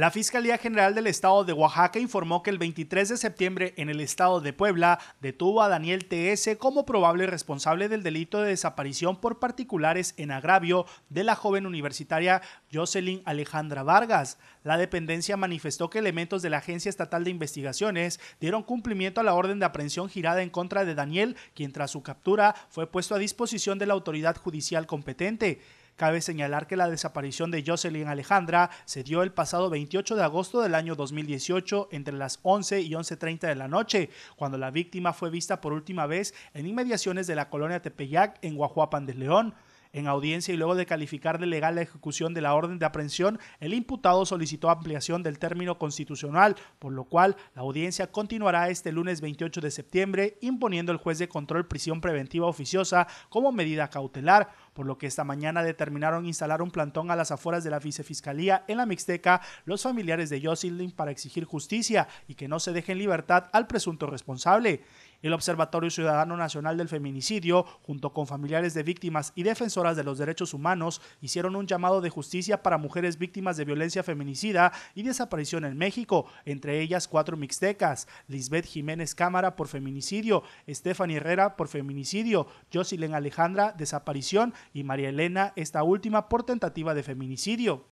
La Fiscalía General del Estado de Oaxaca informó que el 23 de septiembre en el estado de Puebla detuvo a Daniel T.S. como probable responsable del delito de desaparición por particulares en agravio de la joven universitaria Jocelyn Alejandra Vargas. La dependencia manifestó que elementos de la Agencia Estatal de Investigaciones dieron cumplimiento a la orden de aprehensión girada en contra de Daniel, quien tras su captura fue puesto a disposición de la autoridad judicial competente. Cabe señalar que la desaparición de Jocelyn Alejandra se dio el pasado 28 de agosto del año 2018 entre las 11 y 11.30 de la noche, cuando la víctima fue vista por última vez en inmediaciones de la colonia Tepeyac en Guajuapan de León. En audiencia y luego de calificar de legal la ejecución de la orden de aprehensión, el imputado solicitó ampliación del término constitucional, por lo cual la audiencia continuará este lunes 28 de septiembre, imponiendo el juez de control prisión preventiva oficiosa como medida cautelar por lo que esta mañana determinaron instalar un plantón a las afueras de la vicefiscalía en la Mixteca los familiares de Jocelyn para exigir justicia y que no se deje en libertad al presunto responsable. El Observatorio Ciudadano Nacional del Feminicidio, junto con familiares de víctimas y defensoras de los derechos humanos, hicieron un llamado de justicia para mujeres víctimas de violencia feminicida y desaparición en México, entre ellas cuatro mixtecas, Lisbeth Jiménez Cámara por feminicidio, Stephanie Herrera por feminicidio, Jocelyn Alejandra desaparición y María Elena, esta última por tentativa de feminicidio.